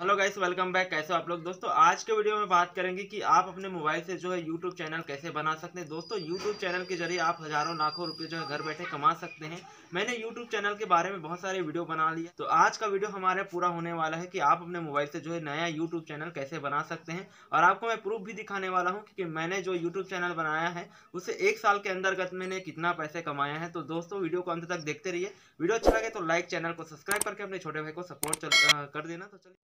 hello guys welcome back कैसे हो आप लोग दोस्तों आज के वीडियो में बात करेंगे कि आप अपने मोबाइल से जो है यूट्यूब चैनल कैसे बना सकते हैं दोस्तों यूट्यूब चैनल के जरिए आप हजारों लाखों रुपए जो है घर बैठे कमा सकते हैं मैंने यूट्यूब चैनल के बारे में बहुत सारे वीडियो बना लिए तो आज का वीडियो हमारे पूरा होने वाला है कि आप अपने मोबाइल से जो है नया यूट्यूब चैनल कैसे बना सकते हैं और आपको मैं प्रूफ भी दिखाने वाला हूँ कि मैंने जो यूट्यूब चैनल बनाया है उसे एक साल के अंतर्गत मैंने कितना पैसे कमाया है तो दोस्तों वीडियो को अंत तक देखते रहिए वीडियो अच्छा लगे तो लाइक चैनल को सब्सक्राइब करके अपने छोटे भाई को सपोर्ट कर देना तो चलिए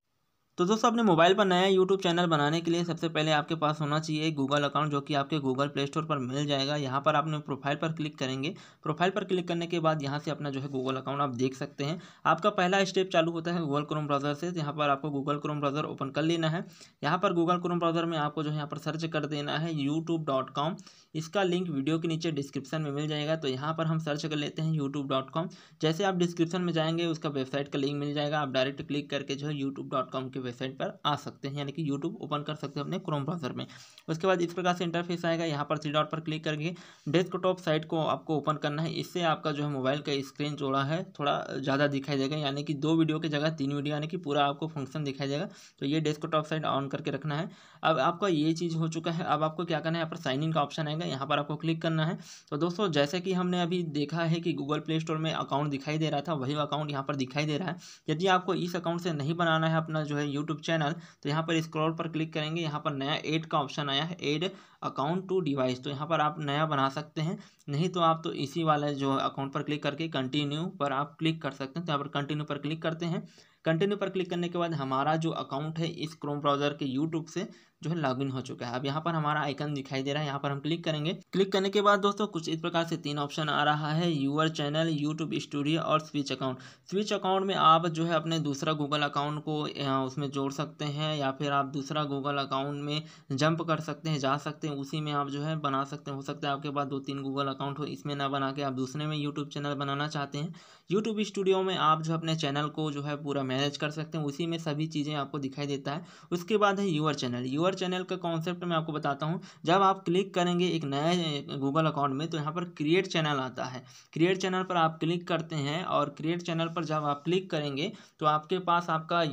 तो दोस्तों अपने मोबाइल पर नया यूट्यूब चैनल बनाने के लिए सबसे पहले आपके पास होना चाहिए गूगल अकाउंट जो कि आपके गूगल प्ले स्टोर पर मिल जाएगा यहाँ पर आपने प्रोफाइल पर क्लिक करेंगे प्रोफाइल पर क्लिक करने के बाद यहाँ से अपना जो है गूगल अकाउंट आप देख सकते हैं आपका पहला स्टेप चालू होता है गूगल क्रोम ब्राउजर से यहाँ पर आपको गूगल क्रोम ब्राउजर ओपन कर लेना है यहाँ पर गूगल क्रोम ब्राउजर में आपको जो है यहाँ पर सर्च कर देना है यूट्यूब डॉट कॉम इसका लिंक वीडियो के नीचे डिस्क्रिप्शन में मिल जाएगा तो यहाँ पर हम सर्च कर लेते हैं यूट्यूब डॉट कॉम जैसे आप डिस्क्रिप्शन में जाएंगे उसका वेबसाइट का लिंक मिल जाएगा आप डायरेक्ट क्लिक करके जो है यूट्यूब डॉट कॉम के वेबसाइट पर आ सकते हैं यानी कि यूट्यूब ओपन कर सकते हैं अपने क्रोम ब्राउजर में उसके बाद इस प्रकार से इंटरफेस आएगा यहाँ पर थ्री डॉट पर क्लिक करके डेस्कटॉप साइट को आपको ओपन करना है इससे आपका जो है मोबाइल का स्क्रीन जोड़ा है थोड़ा ज़्यादा दिखाई देगा यानी कि दो वीडियो की जगह तीन वीडियो यानी कि पूरा आपको फंक्शन दिखाई देगा तो ये डेस्कटॉप साइट ऑन करके रखना है अब आपका ये चीज़ हो चुका है अब आपको क्या करना है यहाँ पर साइन इन का ऑप्शन आएगा यहाँ पर आपको क्लिक करना है तो दोस्तों जैसे कि हमने अभी देखा है कि गूगल प्ले स्टोर में अकाउंट दिखाई दे रहा था वही अकाउंट यहाँ पर दिखाई दे रहा है यदि आपको इस अकाउंट से नहीं बनाना है अपना जो है यूट्यूब चैनल तो यहाँ पर स्क्रॉल पर क्लिक करेंगे यहाँ पर नया एड का ऑप्शन आया है एड अकाउंट टू डिवाइस तो यहाँ पर आप नया बना सकते हैं नहीं तो आप तो इसी वाला जो अकाउंट पर क्लिक करके कंटिन्यू पर आप क्लिक कर सकते हैं तो यहाँ पर कंटिन्यू पर क्लिक करते हैं कंटिन्यू पर क्लिक करने के बाद हमारा जो अकाउंट है इस क्रोम ब्राउजर के यूट्यूब से जो है लॉगिन हो चुका है अब यहाँ पर हमारा आइकन दिखाई दे रहा है यहाँ पर हम क्लिक करेंगे क्लिक करने के बाद दोस्तों कुछ इस प्रकार से तीन ऑप्शन आ रहा है यूअर चैनल यूट्यूब स्टूडियो और स्विच अकाउंट स्विच अकाउंट में आप जो है अपने दूसरा गूगल अकाउंट को उसमें जोड़ सकते हैं या फिर आप दूसरा गूगल अकाउंट में जंप कर सकते हैं जा सकते हैं उसी में आप जो है बना सकते हैं हो सकता है आपके पास दो तीन गूगल अकाउंट हो इसमें ना बना के आप दूसरे में यूट्यूब चैनल बनाना चाहते हैं यूट्यूब स्टूडियो में आप जो अपने चैनल को जो है पूरा मैनेज कर सकते हैं उसी में सभी चीज़ें आपको दिखाई देता है उसके बाद है यूअर चैनल यूअर चैनल का कॉन्सेप्ट मैं आपको बताता हूँ जब आप क्लिक करेंगे एक नए गूगल अकाउंट में तो यहाँ पर क्रिएट चैनल आता है क्रिएट चैनल पर आप क्लिक करते हैं और क्रिएट चैनल पर जब आप क्लिक करेंगे तो आपके पास आपका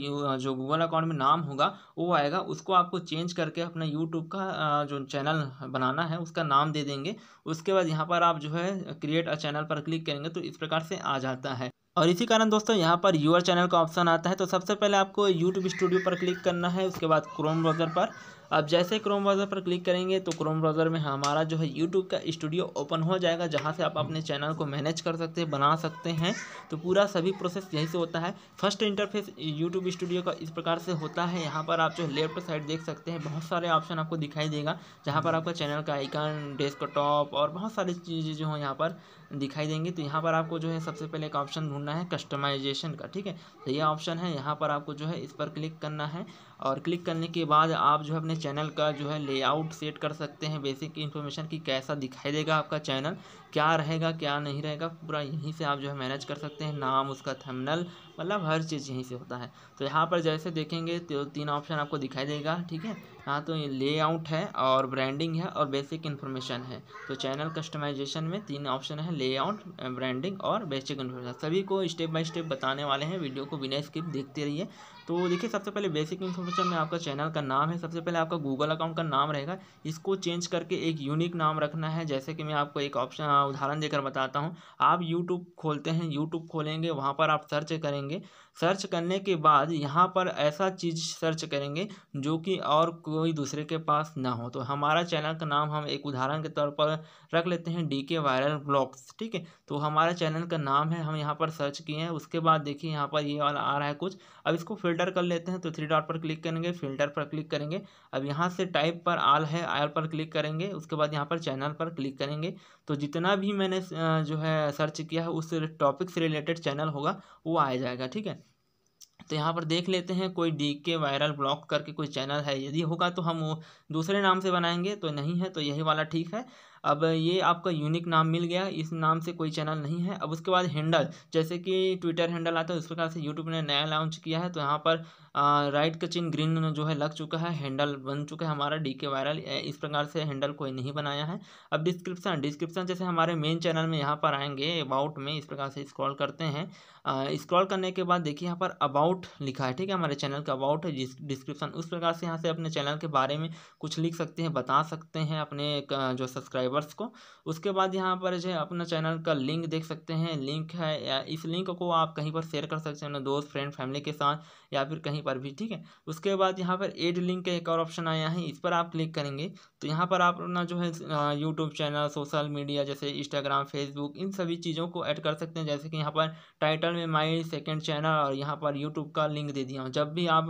जो गूगल अकाउंट में नाम होगा वो आएगा उसको आपको चेंज करके अपना यूट्यूब का जो चैनल बनाना है उसका नाम दे देंगे उसके बाद यहाँ पर आप जो है क्रिएट अ चैनल पर क्लिक करेंगे तो इस प्रकार से आ जाता जाता है और इसी कारण दोस्तों यहाँ पर यूर चैनल का ऑप्शन आता है तो सबसे पहले आपको यूट्यूब स्टूडियो पर क्लिक करना है उसके बाद क्रोम ब्राउज़र पर अब जैसे क्रोम ब्राउज़र पर क्लिक करेंगे तो क्रोम ब्राउज़र में हमारा जो है यूट्यूब का स्टूडियो ओपन हो जाएगा जहाँ से आप अपने चैनल को मैनेज कर सकते हैं बना सकते हैं तो पूरा सभी प्रोसेस यहीं से होता है फर्स्ट इंटरफेस यूट्यूब स्टूडियो का इस प्रकार से होता है यहाँ पर आप जो लेफ्ट साइड देख सकते हैं बहुत सारे ऑप्शन आपको दिखाई देगा जहाँ पर आपका चैनल का आइकन डेस्कटॉप और बहुत सारी चीज़ें जो हैं यहाँ पर दिखाई देंगे तो यहाँ पर आपको जो है सबसे पहले एक ऑप्शन ढूंढना है कस्टमाइजेशन का ठीक है तो ये ऑप्शन है यहाँ पर आपको जो है इस पर क्लिक करना है और क्लिक करने के बाद आप जो है अपने चैनल का जो है लेआउट सेट कर सकते हैं बेसिक इन्फॉर्मेशन कि कैसा दिखाई देगा आपका चैनल क्या रहेगा क्या नहीं रहेगा पूरा यहीं से आप जो है मैनेज कर सकते हैं नाम उसका थमनल मतलब हर चीज़ यहीं से होता है तो यहाँ पर जैसे देखेंगे तो तीन ऑप्शन आपको दिखाई देगा ठीक है हाँ तो ये लेआउट है और ब्रांडिंग है और बेसिक इन्फॉर्मेशन है तो चैनल कस्टमाइजेशन में तीन ऑप्शन है लेआउट ब्रांडिंग और बेसिक इन्फॉर्मेशन सभी को स्टेप बाय स्टेप बताने वाले हैं वीडियो को बिना स्किप देखते रहिए तो देखिए सबसे पहले बेसिक इन्फॉर्मेशन में आपका चैनल का नाम है सबसे पहले आपका गूगल अकाउंट का नाम रहेगा इसको चेंज करके एक यूनिक नाम रखना है जैसे कि मैं आपको एक ऑप्शन उदाहरण देकर बताता हूँ आप यूट्यूब खोलते हैं यूट्यूब खोलेंगे वहाँ पर आप सर्च करेंगे सर्च करने के बाद यहाँ पर ऐसा चीज़ सर्च करेंगे जो कि और कोई दूसरे के पास ना हो तो हमारा चैनल का नाम हम एक उदाहरण के तौर पर रख लेते हैं डी के वायरल ब्लॉग्स ठीक है तो हमारा चैनल का नाम है हम यहाँ पर सर्च किए हैं उसके बाद देखिए यहाँ पर ये वाला आ रहा है कुछ अब इसको फिल्टर फिल्टर कर लेते हैं तो थ्री डॉट पर क्लिक करेंगे फिल्टर पर क्लिक करेंगे अब यहाँ से टाइप पर आल है आल पर क्लिक करेंगे उसके बाद यहाँ पर चैनल पर क्लिक करेंगे तो जितना भी मैंने जो है सर्च किया है उस टॉपिक से रिलेटेड चैनल होगा वो आ जाएगा ठीक है तो यहाँ पर देख लेते हैं कोई डी के वायरल ब्लॉक करके कोई चैनल है यदि होगा तो हम वो दूसरे नाम से बनाएंगे तो नहीं है तो यही वाला ठीक है अब ये आपका यूनिक नाम मिल गया इस नाम से कोई चैनल नहीं है अब उसके बाद हैंडल जैसे कि ट्विटर हैंडल आता है उस प्रकार से यूट्यूब ने नया लॉन्च किया है तो यहाँ पर राइट का चिन्ह ग्रीन जो है लग चुका है हैंडल बन चुका है हमारा डी के वायरल इस प्रकार से हैंडल कोई नहीं बनाया है अब डिस्क्रिप्शन डिस्क्रिप्शन जैसे हमारे मेन चैनल में यहाँ पर आएंगे अबाउट में इस प्रकार से स्क्रॉल करते हैं स्क्रॉल करने के बाद देखिए यहाँ पर अबाउट लिखा है ठीक है हमारे चैनल का अबाउट है डिस्क्रिप्शन उस प्रकार से यहाँ से अपने चैनल के बारे में कुछ लिख सकते हैं बता सकते हैं अपने जो सब्सक्राइब सब्सक्राइबर्स को उसके बाद यहाँ पर जो है अपना चैनल का लिंक देख सकते हैं लिंक है या इस लिंक को आप कहीं पर शेयर कर सकते हैं अपने दोस्त फ्रेंड फैमिली के साथ या फिर कहीं पर भी ठीक है उसके बाद यहाँ पर एड लिंक का एक और ऑप्शन आया है इस पर आप क्लिक करेंगे तो यहाँ पर आप अपना जो है यूट्यूब चैनल सोशल मीडिया जैसे इंस्टाग्राम फेसबुक इन सभी चीज़ों को ऐड कर सकते हैं जैसे कि यहाँ पर टाइटल में माई सेकेंड चैनल और यहाँ पर यूट्यूब का लिंक दे दिया हूँ जब भी आप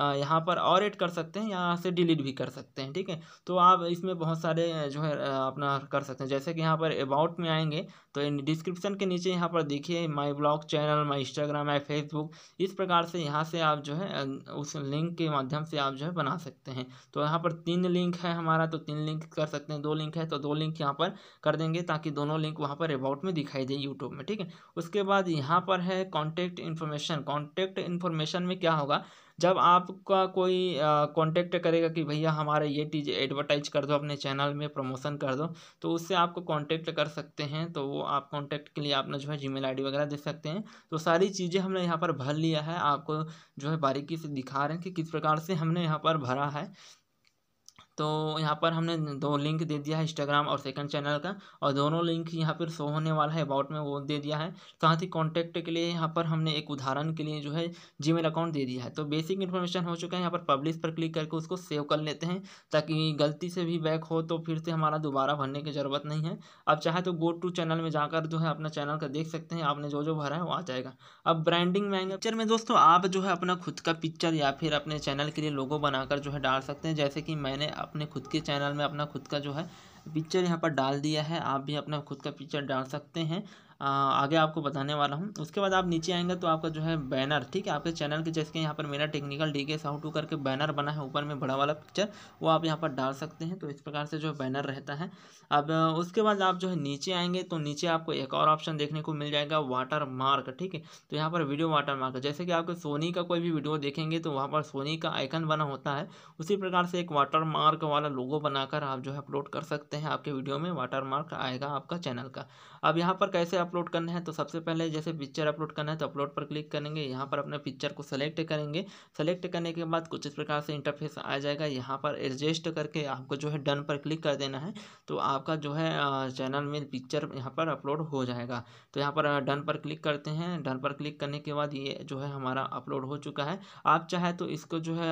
यहाँ पर और एड कर सकते हैं यहाँ से डिलीट भी कर सकते हैं ठीक है तो आप इसमें बहुत सारे जो है अपना कर सकते हैं जैसे कि यहाँ पर अबाउट में आएंगे तो डिस्क्रिप्शन के नीचे यहाँ पर देखिए my blog channel my Instagram my Facebook इस प्रकार से यहाँ से आप जो है उस लिंक के माध्यम से आप जो है बना सकते हैं तो यहाँ पर तीन लिंक है हमारा तो तीन लिंक कर सकते हैं दो लिंक है तो दो लिंक यहाँ पर कर देंगे ताकि दोनों लिंक वहाँ पर अबाउट में दिखाई दे यूट्यूब में ठीक है उसके बाद यहाँ पर है कॉन्टैक्ट इन्फॉर्मेशन कॉन्टैक्ट इन्फॉर्मेशन में क्या होगा जब आपका कोई कांटेक्ट करेगा कि भैया हमारा ये चीज़ एडवर्टाइज कर दो अपने चैनल में प्रमोशन कर दो तो उससे आपको कांटेक्ट कर सकते हैं तो वो आप कांटेक्ट के लिए आपने जो है जीमेल आईडी वगैरह दे सकते हैं तो सारी चीज़ें हमने यहाँ पर भर लिया है आपको जो है बारीकी से दिखा रहे हैं कि किस प्रकार से हमने यहाँ पर भरा है तो यहाँ पर हमने दो लिंक दे दिया है इंस्टाग्राम और सेकंड चैनल का और दोनों लिंक यहाँ पर शो होने वाला है अबाउट में वो दे दिया है साथ ही कॉन्टैक्ट के लिए यहाँ पर हमने एक उदाहरण के लिए जो है जीमेल अकाउंट दे दिया है तो बेसिक इन्फॉर्मेशन हो चुका है यहाँ पर पब्लिश पर क्लिक करके उसको सेव कर लेते हैं ताकि गलती से भी बैक हो तो फिर से हमारा दोबारा भरने की ज़रूरत नहीं है अब चाहे तो गो टू चैनल में जाकर जो है अपना चैनल का देख सकते हैं आपने जो जो भरा है वो आ जाएगा अब ब्रांडिंग में आएंगे पिक्चर में दोस्तों आप जो है अपना खुद का पिक्चर या फिर अपने चैनल के लिए लोगो बनाकर जो है डाल सकते हैं जैसे कि मैंने अपने खुद के चैनल में अपना खुद का जो है पिक्चर यहाँ पर डाल दिया है आप भी अपना खुद का पिक्चर डाल सकते हैं आगे आपको बताने वाला हूँ उसके बाद आप नीचे आएंगे तो आपका जो है बैनर ठीक है आपके चैनल के जैसे यहाँ पर मेरा टेक्निकल डी के साउ टू करके बैनर बना है ऊपर में बड़ा वाला पिक्चर वो आप यहाँ पर डाल सकते हैं तो इस प्रकार से जो बैनर रहता है अब उसके बाद आप जो है नीचे आएंगे तो नीचे आपको एक और ऑप्शन देखने को मिल जाएगा वाटर मार्क ठीक है तो यहाँ पर वीडियो वाटर मार्क जैसे कि आपके सोनी का कोई भी वीडियो देखेंगे तो वहाँ पर सोनी का आइकन बना होता है उसी प्रकार से एक वाटर मार्क वाला लोगो बनाकर आप जो है अपलोड कर सकते सकते हैं आपके वीडियो में वाटर मार्क आएगा आपका चैनल का अब यहाँ पर कैसे अपलोड करना है तो सबसे पहले जैसे पिक्चर अपलोड करना है तो अपलोड पर क्लिक करेंगे यहाँ पर अपने पिक्चर को सेलेक्ट करेंगे सेलेक्ट करने के बाद कुछ इस प्रकार से इंटरफेस आ जाएगा यहाँ पर एडजस्ट करके आपको जो है डन पर क्लिक कर देना है तो आपका जो है चैनल में पिक्चर यहाँ पर अपलोड हो जाएगा तो यहाँ पर डन पर क्लिक करते हैं डन पर क्लिक करने के बाद ये जो है हमारा अपलोड हो चुका है आप चाहे तो इसको जो है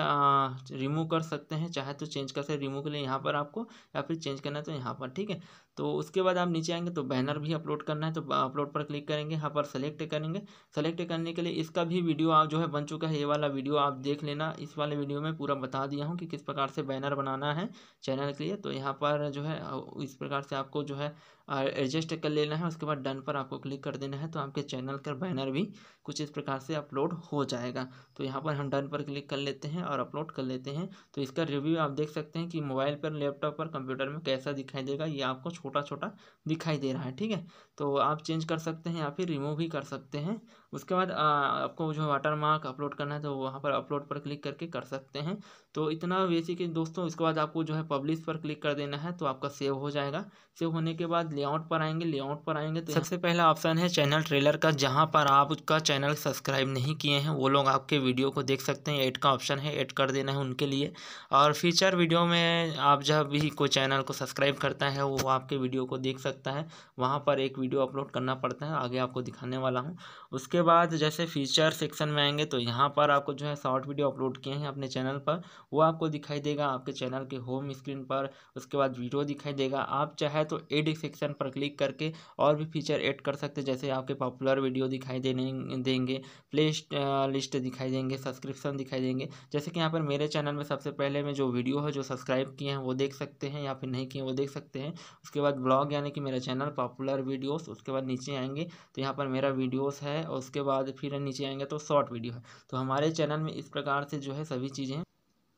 रिमूव कर सकते हैं चाहे तो चेंज कर सकते रिमूव के लिए यहाँ पर आपको या फिर चेंज करना है तो सकते हो यहाँ पर ठीक है तो उसके बाद आप नीचे आएंगे तो बैनर भी अपलोड करना है तो अपलोड पर क्लिक करेंगे यहाँ पर सेलेक्ट करेंगे सेलेक्ट करने के लिए इसका भी वीडियो आप जो है बन चुका है ये वाला वीडियो आप देख लेना इस वाले वीडियो में पूरा बता दिया हूँ कि किस प्रकार से बैनर बनाना है चैनल के लिए तो यहाँ पर जो है इस प्रकार से आपको जो है एडजस्ट कर लेना है उसके बाद डन पर आपको क्लिक कर देना है तो आपके चैनल का बैनर भी कुछ इस प्रकार से अपलोड हो जाएगा तो यहाँ पर हम डन पर क्लिक कर लेते हैं और अपलोड कर लेते हैं तो इसका रिव्यू आप देख सकते हैं कि मोबाइल पर लैपटॉप पर कंप्यूटर में कैसा दिखाई देगा ये आपको छोटा छोटा दिखाई दे रहा है ठीक है तो आप चेंज कर सकते हैं या फिर रिमूव भी कर सकते हैं उसके बाद आपको जो वाटर मार्क अपलोड करना है तो वहाँ पर अपलोड पर क्लिक करके कर सकते हैं तो इतना बेसिक दोस्तों उसके बाद आपको जो है पब्लिश पर क्लिक कर देना है तो आपका सेव हो जाएगा सेव होने के बाद लेआउट पर आएंगे लेआउट पर आएंगे तो सबसे पहला ऑप्शन है चैनल ट्रेलर का जहाँ पर आप उसका चैनल सब्सक्राइब नहीं किए हैं वो लोग आपके वीडियो को देख सकते हैं एड का ऑप्शन है एड कर देना है उनके लिए और फीचर वीडियो में आप जब भी कोई चैनल को सब्सक्राइब करता है वो आपके वीडियो को देख सकता है वहाँ पर एक वीडियो अपलोड करना पड़ता है आगे आपको दिखाने वाला हूँ उसके बाद जैसे फीचर सेक्शन में आएंगे तो यहाँ पर आपको जो है शॉर्ट वीडियो अपलोड किए हैं अपने चैनल पर वो आपको दिखाई देगा आपके चैनल के होम स्क्रीन पर उसके बाद वीडियो दिखाई देगा आप चाहे तो एड सेक्शन पर क्लिक करके और भी फीचर ऐड कर सकते जैसे आपके पॉपुलर वीडियो दिखाई देने देंगे प्ले लिस्ट दिखाई देंगे सब्सक्रिप्शन दिखाई देंगे जैसे कि यहाँ पर मेरे चैनल में सबसे पहले मैं जो वीडियो है जो सब्सक्राइब किए हैं वो देख सकते हैं या फिर नहीं किए वो देख सकते हैं उसके बाद ब्लॉग यानी कि मेरा चैनल पॉपुलर वीडियोस उसके बाद नीचे आएंगे तो यहाँ पर मेरा वीडियोस है है और उसके बाद फिर नीचे आएंगे तो शॉर्ट वीडियो है तो हमारे चैनल में इस प्रकार से जो है सभी चीज़ें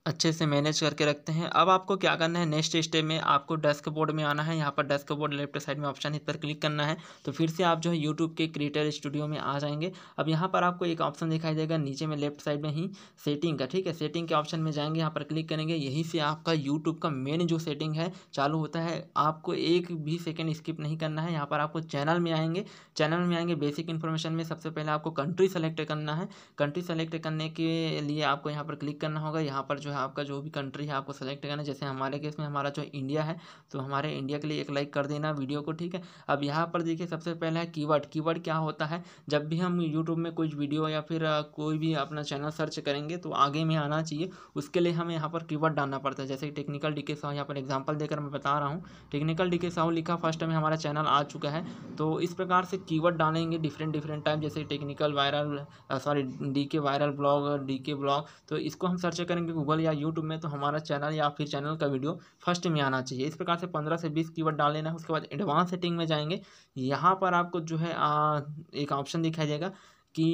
अच्छे से मैनेज करके रखते हैं अब आपको क्या करना है नेक्स्ट स्टेप में आपको डेस्क बोर्ड में आना है यहाँ पर डेस्क बोर्ड लेफ्ट साइड में ऑप्शन इस पर क्लिक करना है तो फिर से आप जो है यूट्यूब के क्रिएटर स्टूडियो में आ जाएंगे अब यहाँ पर आपको एक ऑप्शन दिखाई देगा नीचे में लेफ्ट साइड में ही सेटिंग का ठीक है सेटिंग के ऑप्शन में जाएंगे यहाँ पर क्लिक करेंगे यहीं से आपका यूट्यूब का मेन जो सेटिंग है चालू होता है आपको एक भी सेकेंड स्किप नहीं करना है यहाँ पर आपको चैनल में आएंगे चैनल में आएंगे बेसिक इन्फॉर्मेशन में सबसे पहले आपको कंट्री सेलेक्ट करना है कंट्री सेलेक्ट करने के लिए आपको यहाँ पर क्लिक करना होगा यहाँ पर जो है आपका जो भी कंट्री है आपको सेलेक्ट करना है जैसे हमारे केस में हमारा जो इंडिया है तो हमारे इंडिया के लिए एक लाइक कर देना वीडियो को ठीक है अब यहाँ पर देखिए सबसे पहले है कीवर्ड कीवर्ड क्या होता है जब भी हम यूट्यूब में कुछ वीडियो या फिर कोई भी अपना चैनल सर्च करेंगे तो आगे में आना चाहिए उसके लिए हमें यहाँ पर कीवर्ड डालना पड़ता है जैसे टेक्निकल डी के साहू यहाँ पर एग्जाम्पल देकर मैं बता रहा हूँ टेक्निकल डी के साहू लिखा फर्स्ट में हमारा चैनल आ चुका है तो इस प्रकार से कीवर्ड डालेंगे डिफरेंट डिफरेंट टाइप जैसे technical viral sorry D K viral blog D K blog तो इसको हम सर्च करेंगे गूगल या यूट्यूब में तो हमारा चैनल या फिर चैनल का वीडियो फर्स्ट में आना चाहिए इस प्रकार से पंद्रह से बीस कीवर्ड डाल लेना है उसके बाद एडवांस सेटिंग में जाएंगे यहाँ पर आपको जो है एक ऑप्शन दिखाई देगा कि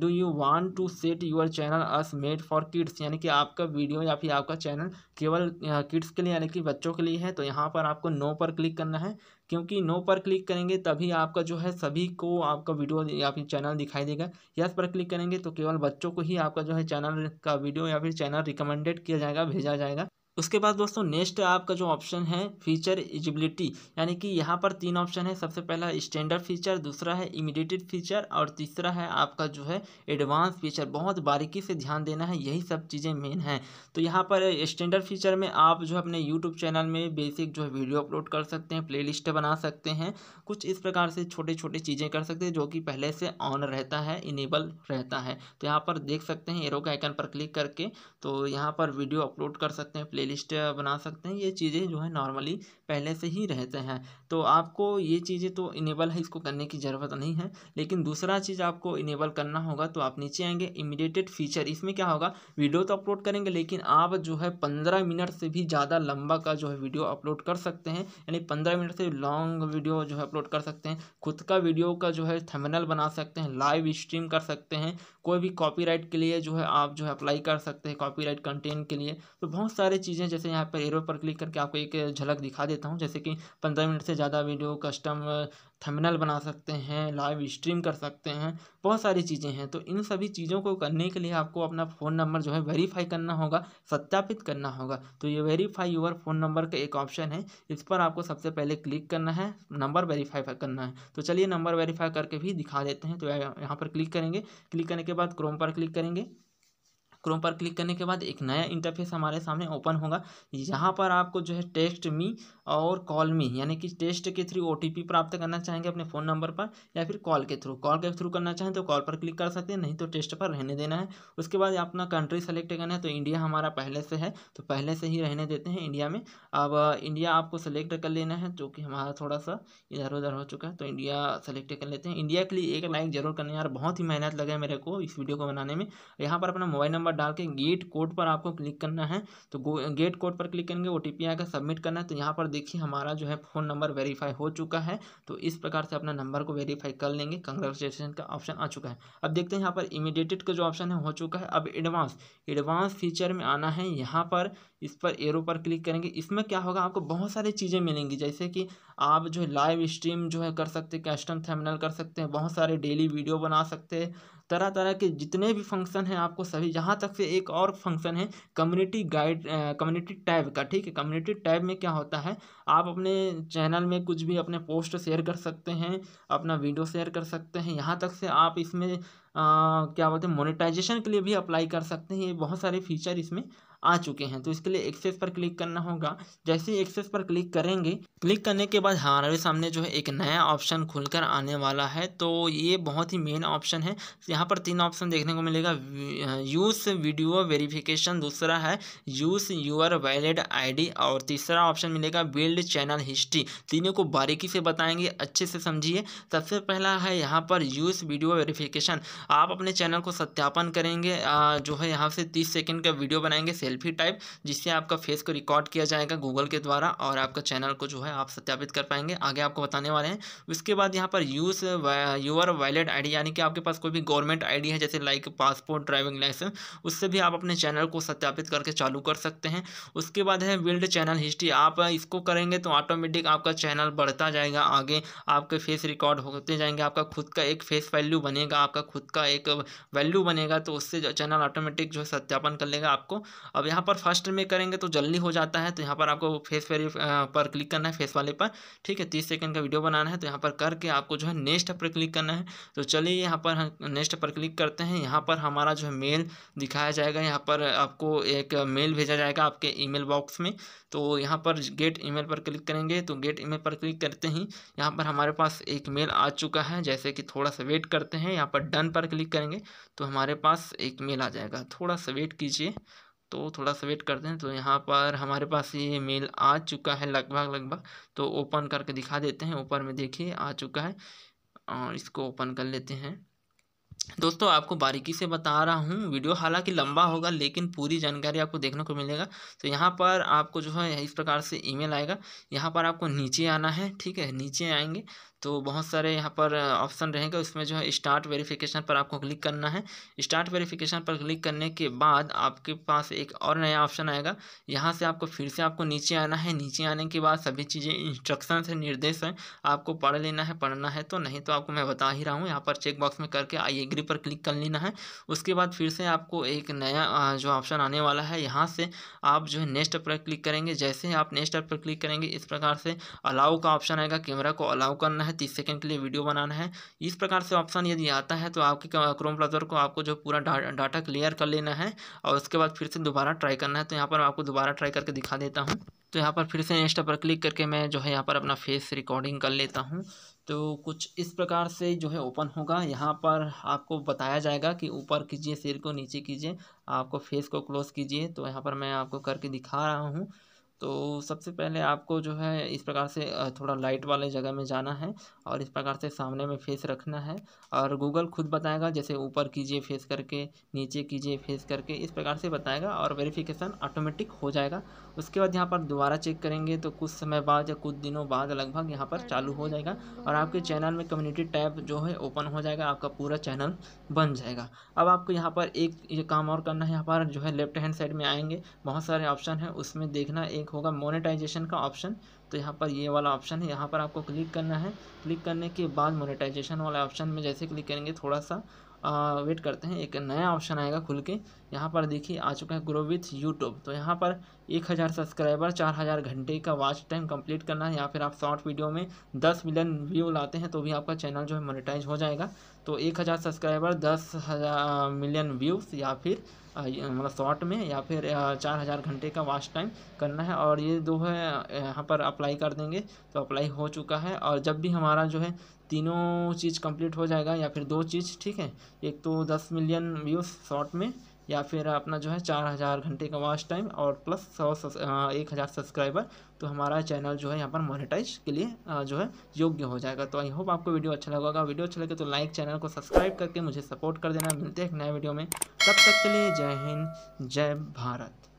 do you want to set your channel as made for kids यानी कि आपका वीडियो या फिर आपका चैनल केवल किड्स के लिए यानी कि बच्चों के लिए है तो यहाँ पर आपको नो पर क्लिक करना है क्योंकि नो पर क्लिक करेंगे तभी आपका जो है सभी को आपका वीडियो या फिर चैनल दिखाई देगा यस पर क्लिक करेंगे तो केवल बच्चों को ही आपका जो है चैनल का वीडियो या फिर चैनल रिकमेंडेड किया जाएगा भेजा जाएगा उसके बाद दोस्तों नेक्स्ट आपका जो ऑप्शन है फीचर एजिबिलिटी यानी कि यहाँ पर तीन ऑप्शन है सबसे पहला स्टैंडर्ड फीचर दूसरा है इमिडिएटेड फीचर और तीसरा है आपका जो है एडवांस फीचर बहुत बारीकी से ध्यान देना है यही सब चीज़ें मेन हैं तो यहाँ पर स्टैंडर्ड फीचर में आप जो अपने यूट्यूब चैनल में बेसिक जो है वीडियो अपलोड कर सकते हैं प्ले बना सकते हैं कुछ इस प्रकार से छोटे छोटे चीज़ें कर सकते हैं जो कि पहले से ऑन रहता है इनेबल रहता है तो यहाँ पर देख सकते हैं एरो का आइकन पर क्लिक करके तो यहाँ पर वीडियो अपलोड कर सकते हैं प्ले लिस्ट बना सकते हैं ये चीज़ें जो है नॉर्मली पहले से ही रहते हैं तो आपको ये चीज़ें तो इनेबल है इसको करने की ज़रूरत नहीं है लेकिन दूसरा चीज़ आपको इनेबल करना होगा तो आप नीचे आएंगे इमिडिएटेड फीचर इसमें क्या होगा वीडियो तो अपलोड करेंगे लेकिन आप जो है पंद्रह मिनट से भी ज़्यादा लंबा का जो है वीडियो अपलोड कर सकते हैं यानी पंद्रह मिनट से लॉन्ग वीडियो जो है अपलोड कर सकते हैं खुद का वीडियो का जो है थंबनेल बना सकते हैं लाइव स्ट्रीम कर सकते हैं कोई भी कॉपीराइट के लिए जो है आप जो है अप्लाई कर सकते हैं कॉपीराइट कंटेंट के लिए तो बहुत सारे चीज़ें जैसे यहाँ पर एरो पर क्लिक करके आपको एक झलक दिखा देता हूँ जैसे कि पंद्रह मिनट से ज़्यादा वीडियो कस्टम थंबनेल बना सकते हैं लाइव स्ट्रीम कर सकते हैं बहुत सारी चीज़ें हैं तो इन सभी चीज़ों को करने के लिए आपको अपना फ़ोन नंबर जो है वेरीफाई करना होगा सत्यापित करना होगा तो ये वेरीफाई यूवर फ़ोन नंबर का एक ऑप्शन है इस पर आपको सबसे पहले क्लिक करना है नंबर वेरीफाई करना है तो चलिए नंबर वेरीफाई करके भी दिखा देते हैं तो यहाँ पर क्लिक करेंगे क्लिक करने के बाद क्रोम पर क्लिक करेंगे क्रोम पर क्लिक करने के बाद एक नया इंटरफेस हमारे सामने ओपन होगा यहाँ पर आपको जो है टेस्ट मी और कॉल मी यानी कि टेस्ट के थ्रू ओ प्राप्त करना चाहेंगे अपने फ़ोन नंबर पर या फिर कॉल के थ्रू कॉल के थ्रू करना चाहें तो कॉल पर क्लिक कर सकते हैं नहीं तो टेस्ट पर रहने देना है उसके बाद अपना कंट्री सेलेक्ट करना है तो इंडिया हमारा पहले से है तो पहले से ही रहने देते हैं इंडिया में अब इंडिया आपको सेलेक्ट कर लेना है जो कि हमारा थोड़ा सा इधर उधर हो चुका है तो इंडिया सेलेक्ट कर लेते हैं इंडिया के लिए एक लाइक जरूर करना यार बहुत ही मेहनत लगे मेरे को इस वीडियो को बनाने में यहाँ पर अपना मोबाइल नंबर नंबर डाल के गेट कोड पर आपको क्लिक करना है तो गेट कोड पर क्लिक करेंगे ओ टी आएगा सबमिट करना है तो यहाँ पर देखिए हमारा जो है फ़ोन नंबर वेरीफाई हो चुका है तो इस प्रकार से अपना नंबर को वेरीफाई कर लेंगे कंग्रेचुलेसन का ऑप्शन आ चुका है अब देखते हैं यहाँ पर इमीडिएटेड का जो ऑप्शन है हो चुका है अब एडवांस एडवांस फीचर में आना है यहाँ पर इस पर एरो पर क्लिक करेंगे इसमें क्या होगा आपको बहुत सारी चीज़ें मिलेंगी जैसे कि आप जो है लाइव स्ट्रीम जो है कर सकते हैं कस्टम थर्मिनल कर सकते हैं बहुत सारे डेली वीडियो बना सकते हैं तरह तरह के जितने भी फंक्शन हैं आपको सभी जहाँ तक से एक और फंक्शन है कम्युनिटी गाइड कम्युनिटी टैब का ठीक है कम्युनिटी टैब में क्या होता है आप अपने चैनल में कुछ भी अपने पोस्ट शेयर कर सकते हैं अपना वीडियो शेयर कर सकते हैं यहाँ तक से आप इसमें आ, क्या बोलते हैं मोनिटाइजेशन के लिए भी अप्लाई कर सकते हैं ये बहुत सारे फीचर इसमें आ चुके हैं तो इसके लिए एक्सेस पर क्लिक करना होगा जैसे ही एक्सेस पर क्लिक करेंगे क्लिक करने के बाद हाँ, हमारे सामने जो है एक नया ऑप्शन खुलकर आने वाला है तो ये बहुत ही मेन ऑप्शन है यहाँ पर तीन ऑप्शन देखने को मिलेगा यूज वीडियो वेरिफिकेशन दूसरा है यूज यूर वैलिड आईडी और तीसरा ऑप्शन मिलेगा बिल्ड चैनल हिस्ट्री तीनों को बारीकी से बताएंगे अच्छे से समझिए सबसे पहला है यहाँ पर यूज वीडियो वेरिफिकेशन आप अपने चैनल को सत्यापन करेंगे जो है यहाँ से तीस सेकेंड का वीडियो बनाएंगे सेल्फी टाइप जिससे आपका फेस को रिकॉर्ड किया जाएगा गूगल के द्वारा और आपका चैनल को जो है आप सत्यापित कर पाएंगे आगे आपको बताने वाले हैं उसके बाद यहाँ पर यूज यूर वैलिड आईडी यानी कि आपके पास कोई भी गवर्नमेंट आईडी है जैसे लाइक पासपोर्ट ड्राइविंग लाइसेंस उससे भी आप अपने चैनल को सत्यापित करके चालू कर सकते हैं उसके बाद है बिल्ड चैनल हिस्ट्री आप इसको करेंगे तो ऑटोमेटिक आपका चैनल बढ़ता जाएगा आगे आपके फेस रिकॉर्ड होते जाएंगे आपका खुद का एक फेस वैल्यू बनेगा आपका खुद का एक वैल्यू बनेगा तो उससे चैनल ऑटोमेटिक जो है सत्यापन कर लेगा आपको अब यहाँ पर फर्स्ट में करेंगे तो जल्दी हो जाता है तो यहाँ पर आपको फेस पर पर क्लिक करना है फेस वाले पर ठीक है तीस सेकंड का वीडियो बनाना है तो यहाँ पर करके आपको जो है नेक्स्ट पर क्लिक करना है तो चलिए यहाँ पर हम नेक्स्ट पर क्लिक करते हैं यहाँ पर हमारा जो है मेल दिखाया जाएगा यहाँ पर आपको एक मेल भेजा जाएगा आपके ई बॉक्स में तो यहाँ पर गेट ई पर क्लिक करेंगे तो गेट ईमेल पर क्लिक करते ही यहाँ पर हमारे पास एक मेल आ चुका है जैसे कि थोड़ा सा वेट करते हैं यहाँ पर डन पर क्लिक करेंगे तो हमारे पास एक मेल आ जाएगा थोड़ा सा वेट कीजिए तो थोड़ा सा वेट करते हैं तो यहाँ पर हमारे पास ये मेल आ चुका है लगभग लगभग तो ओपन करके दिखा देते हैं ऊपर में देखिए आ चुका है और इसको ओपन कर लेते हैं दोस्तों आपको बारीकी से बता रहा हूँ वीडियो हालांकि लंबा होगा लेकिन पूरी जानकारी आपको देखने को मिलेगा तो यहाँ पर आपको जो है इस प्रकार से ईमेल आएगा यहाँ पर आपको नीचे आना है ठीक है नीचे आएंगे तो बहुत सारे यहाँ पर ऑप्शन रहेंगे उसमें जो है स्टार्ट वेरिफिकेशन पर आपको क्लिक करना है स्टार्ट वेरिफिकेशन पर क्लिक करने के बाद आपके पास एक और नया ऑप्शन आएगा यहाँ से आपको फिर से आपको नीचे आना है नीचे आने के बाद सभी चीज़ें इंस्ट्रक्शन है निर्देश हैं आपको पढ़ लेना है पढ़ना है तो नहीं तो आपको मैं बता ही रहा हूँ यहाँ पर चेकबॉक्स में करके आई एग्री पर क्लिक कर लेना है उसके बाद फिर से आपको एक नया जो ऑप्शन आने वाला है यहाँ से आप जो है नेक्स्ट पर क्लिक करेंगे जैसे ही आप नेक्स्ट पर क्लिक करेंगे इस प्रकार से अलाउ का ऑप्शन आएगा कैमरा को अलाउ करना है है तीस सेकंड के लिए वीडियो बनाना है इस प्रकार से ऑप्शन यदि आता है तो आपके क्रोम ब्राउज़र को आपको जो पूरा डाटा क्लियर कर लेना है और उसके बाद फिर से दोबारा ट्राई करना है तो यहाँ पर आपको दोबारा ट्राई करके दिखा देता हूँ तो यहाँ पर फिर से इंस्टा पर क्लिक करके मैं जो है यहाँ पर अपना फेस रिकॉर्डिंग कर लेता हूँ तो कुछ इस प्रकार से जो है ओपन होगा यहाँ पर आपको बताया जाएगा कि ऊपर कीजिए सिर को नीचे कीजिए आपको फेस को क्लोज़ कीजिए तो यहाँ पर मैं आपको करके दिखा रहा हूँ तो सबसे पहले आपको जो है इस प्रकार से थोड़ा लाइट वाले जगह में जाना है और इस प्रकार से सामने में फेस रखना है और गूगल खुद बताएगा जैसे ऊपर कीजिए फेस करके नीचे कीजिए फेस करके इस प्रकार से बताएगा और वेरिफिकेशन ऑटोमेटिक हो जाएगा उसके बाद यहाँ पर दोबारा चेक करेंगे तो कुछ समय बाद या कुछ दिनों बाद लगभग यहाँ पर चालू हो जाएगा और आपके चैनल में कम्युनिटी टैब जो है ओपन हो जाएगा आपका पूरा चैनल बन जाएगा अब आपको यहाँ पर एक ये काम और करना है यहाँ पर जो है लेफ्ट हैंड साइड में आएंगे बहुत सारे ऑप्शन हैं उसमें देखना एक एक होगा मोनेटाइजेशन का ऑप्शन तो यहाँ पर ये वाला ऑप्शन है यहाँ पर आपको क्लिक करना है क्लिक करने के बाद मोनेटाइजेशन वाला ऑप्शन में जैसे क्लिक करेंगे थोड़ा सा वेट करते हैं एक नया ऑप्शन आएगा खुल के यहाँ पर देखिए आ चुका है ग्रो विथ यूट्यूब तो यहाँ पर एक हज़ार सब्सक्राइबर चार हज़ार घंटे का वॉच टाइम कंप्लीट करना है या फिर आप शॉर्ट वीडियो में दस मिलियन व्यू लाते हैं तो भी आपका चैनल जो है मोनेटाइज हो जाएगा तो एक हज़ार सब्सक्राइबर दस हज़ार मिलियन व्यूज़ या फिर मतलब शॉर्ट में या फिर चार हज़ार घंटे का वॉच टाइम करना है और ये दो है यहाँ पर अप्लाई कर देंगे तो अप्लाई हो चुका है और जब भी हमारा जो है तीनों चीज़ कंप्लीट हो जाएगा या फिर दो चीज़ ठीक है एक तो दस मिलियन व्यूज़ शॉर्ट में या फिर अपना जो है चार हज़ार घंटे का वॉच टाइम और प्लस सौ एक हज़ार सब्सक्राइबर तो हमारा चैनल जो है यहाँ पर मोनेटाइज के लिए जो है योग्य हो जाएगा तो आई होप आपको वीडियो अच्छा लगा वीडियो अच्छा लगे तो लाइक चैनल को सब्सक्राइब करके मुझे सपोर्ट कर देना मिलते हैं एक नए वीडियो में तब तक के लिए जय हिंद जय भारत